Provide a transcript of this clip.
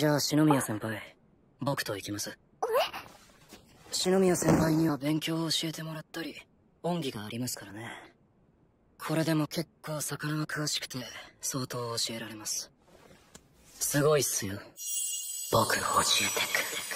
じゃあ、篠宮先輩、僕と行きます。篠宮先輩には勉強を教えてもらったり、恩義がありますからね。これでも結構魚が詳しくて、相当教えられます。すごいっすよ。僕教えてくれ。